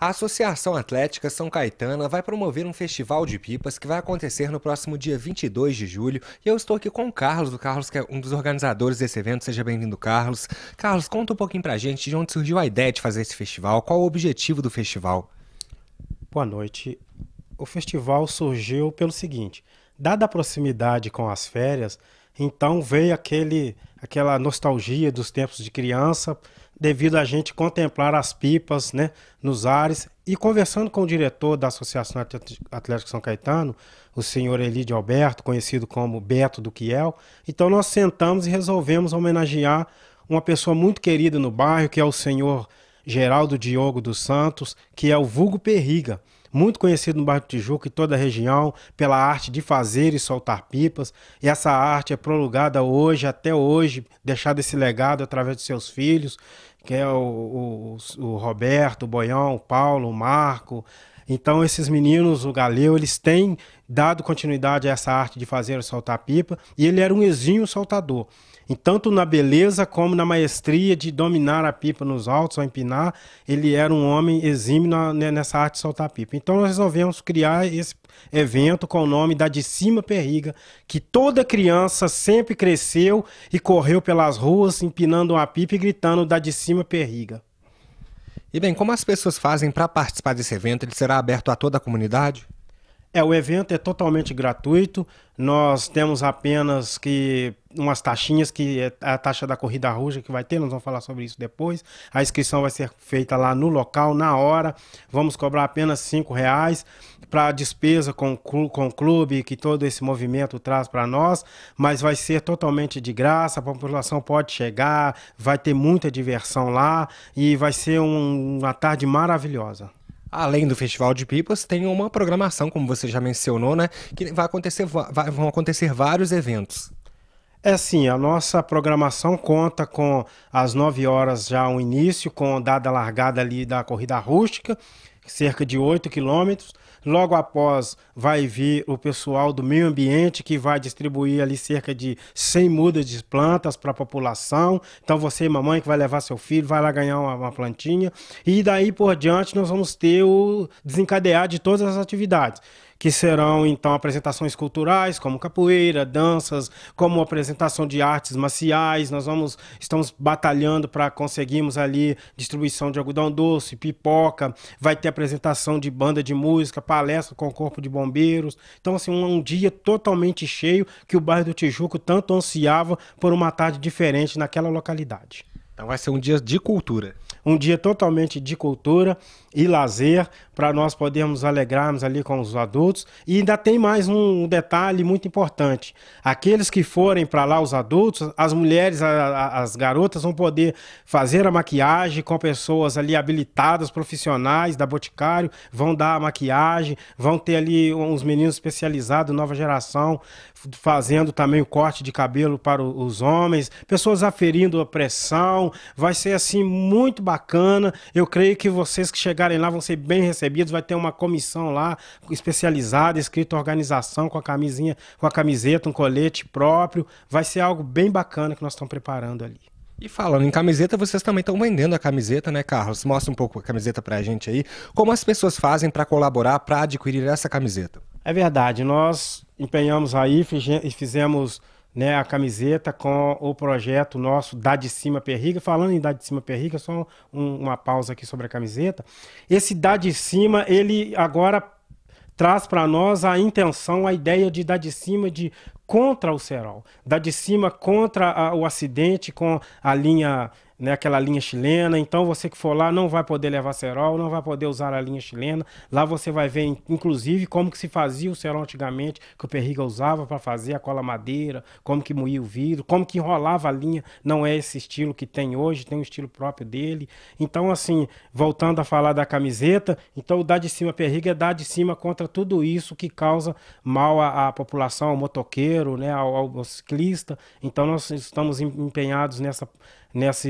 A Associação Atlética São Caetana vai promover um festival de pipas que vai acontecer no próximo dia 22 de julho. E eu estou aqui com o Carlos, o Carlos que é um dos organizadores desse evento. Seja bem-vindo, Carlos. Carlos, conta um pouquinho pra gente de onde surgiu a ideia de fazer esse festival, qual o objetivo do festival? Boa noite. O festival surgiu pelo seguinte: dada a proximidade com as férias, então veio aquele aquela nostalgia dos tempos de criança devido a gente contemplar as pipas né, nos ares. E conversando com o diretor da Associação Atlético São Caetano, o senhor Elide Alberto, conhecido como Beto do Quiel, então nós sentamos e resolvemos homenagear uma pessoa muito querida no bairro, que é o senhor Geraldo Diogo dos Santos, que é o vulgo Perriga muito conhecido no bairro do Tijuca e toda a região pela arte de fazer e soltar pipas. E essa arte é prolongada hoje, até hoje, deixando esse legado através de seus filhos, que é o, o, o Roberto, o Boião, o Paulo, o Marco, então, esses meninos, o Galeu, eles têm dado continuidade a essa arte de fazer o soltar-pipa, e ele era um exímio soltador. E tanto na beleza como na maestria de dominar a pipa nos altos ou empinar, ele era um homem exímio né, nessa arte de soltar pipa. Então nós resolvemos criar esse evento com o nome da De Cima Perriga, que toda criança sempre cresceu e correu pelas ruas empinando uma pipa e gritando da De Cima Perriga. E bem, como as pessoas fazem para participar desse evento? Ele será aberto a toda a comunidade? É, o evento é totalmente gratuito. Nós temos apenas que umas taxinhas, que é a taxa da corrida ruja que vai ter, nós vamos falar sobre isso depois. A inscrição vai ser feita lá no local, na hora. Vamos cobrar apenas R$ reais para despesa com, com o clube, que todo esse movimento traz para nós, mas vai ser totalmente de graça, a população pode chegar, vai ter muita diversão lá e vai ser um, uma tarde maravilhosa. Além do Festival de Pipas, tem uma programação, como você já mencionou, né? Que vai acontecer, vai, vão acontecer vários eventos. É sim, a nossa programação conta com às 9 horas já o início, com dada largada ali da corrida rústica, cerca de 8 quilômetros. Logo após vai vir o pessoal do meio ambiente que vai distribuir ali cerca de 100 mudas de plantas para a população. Então você, e mamãe, que vai levar seu filho, vai lá ganhar uma, uma, plantinha. E daí por diante nós vamos ter o desencadear de todas as atividades que serão então apresentações culturais, como capoeira, danças, como apresentação de artes marciais. Nós vamos estamos batalhando para conseguirmos ali distribuição de algodão doce, pipoca, vai ter apresentação de banda de música, palestra com o Corpo de Bombeiros. Então assim, um, um dia totalmente cheio que o bairro do Tijuco tanto ansiava por uma tarde diferente naquela localidade. Então vai ser um dia de cultura. Um dia totalmente de cultura e lazer para nós podermos alegrarmos ali com os adultos. E ainda tem mais um detalhe muito importante: aqueles que forem para lá, os adultos, as mulheres, a, a, as garotas vão poder fazer a maquiagem com pessoas ali habilitadas, profissionais da Boticário, vão dar a maquiagem, vão ter ali uns meninos especializados, nova geração, fazendo também o corte de cabelo para os homens, pessoas aferindo a pressão vai ser assim muito bacana. Eu creio que vocês que chegarem lá vão ser bem recebidos. Vai ter uma comissão lá especializada, escrita organização com a camisinha, com a camiseta, um colete próprio. Vai ser algo bem bacana que nós estamos preparando ali. E falando em camiseta, vocês também estão vendendo a camiseta, né, Carlos? Mostra um pouco a camiseta para a gente aí. Como as pessoas fazem para colaborar, para adquirir essa camiseta? É verdade. Nós empenhamos aí, e fizemos né, a camiseta com o projeto nosso Dá de Cima Perriga. Falando em Dá de Cima Perriga, só um, uma pausa aqui sobre a camiseta. Esse Dá de Cima, ele agora traz para nós a intenção, a ideia de Dá de cima de contra o Serol. Dá de cima contra a, o acidente com a linha né, aquela linha chilena. Então você que for lá não vai poder levar cerol, não vai poder usar a linha chilena. Lá você vai ver, inclusive, como que se fazia o cerol antigamente, que o Perriga usava para fazer a cola madeira, como que moía o vidro, como que enrolava a linha. Não é esse estilo que tem hoje, tem um estilo próprio dele. Então, assim, voltando a falar da camiseta, então o da de cima Perriga é dar de cima contra tudo isso que causa mal à, à população, ao motoqueiro, né, ao, ao ciclista. Então nós estamos empenhados nessa nessa,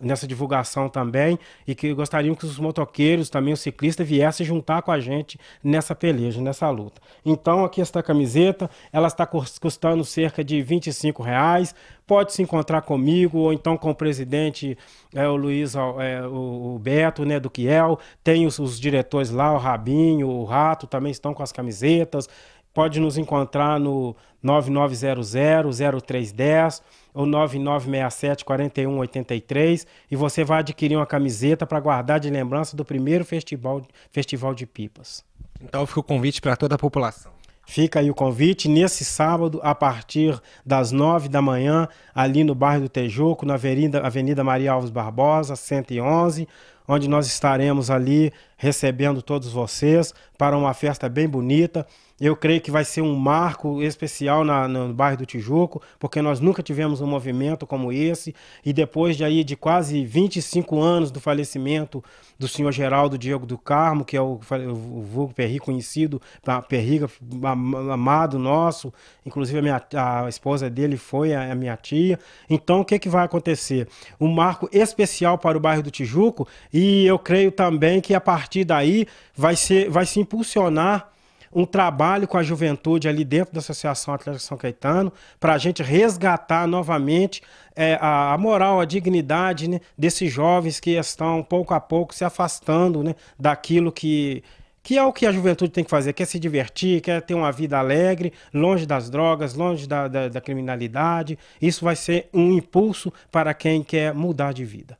nessa divulgação também e que gostariam que os motoqueiros, também os ciclistas, viessem juntar com a gente nessa peleja, nessa luta. Então, aqui está a camiseta, ela está custando cerca de 25 reais. Pode se encontrar comigo ou então com o presidente, é, o Luiz, é, o, Beto, né, do Kiel. Tem os, os diretores lá, o Rabinho, o Rato, também estão com as camisetas. Pode nos encontrar no 9900-0310 ou 9967-4183 e você vai adquirir uma camiseta para guardar de lembrança do primeiro festival, festival de pipas. Então fica o convite para toda a população. Fica aí o convite nesse sábado, a partir das nove da manhã, ali no bairro do Tejuco, na Avenida, Avenida Maria Alves Barbosa, 111 onde nós estaremos ali recebendo todos vocês para uma festa bem bonita. Eu creio que vai ser um marco especial na, no bairro do Tijuco, porque nós nunca tivemos um movimento como esse. E depois de, aí, de quase 25 anos do falecimento do senhor Geraldo Diego do Carmo, que é o, o vulgo Perri conhecido, Perriga amado nosso, inclusive a, minha, a esposa dele foi a, a minha tia. Então, o que, que vai acontecer? Um marco especial para o bairro do Tijuco e e eu creio também que a partir daí vai, ser, vai se impulsionar um trabalho com a juventude ali dentro da Associação Atlética São Caetano, para a gente resgatar novamente é, a, a, moral, a dignidade né, desses jovens que estão pouco a pouco se afastando né, daquilo que, que é o que a juventude tem que fazer, quer se divertir, quer ter uma vida alegre, longe das drogas, longe da, da, da criminalidade. Isso vai ser um impulso para quem quer mudar de vida.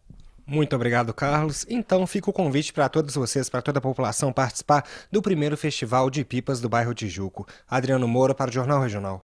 Muito obrigado, Carlos. Então fica o convite para todos vocês, para toda a população participar do primeiro Festival de Pipas do bairro Tijuco. Adriano Moura para o Jornal Regional.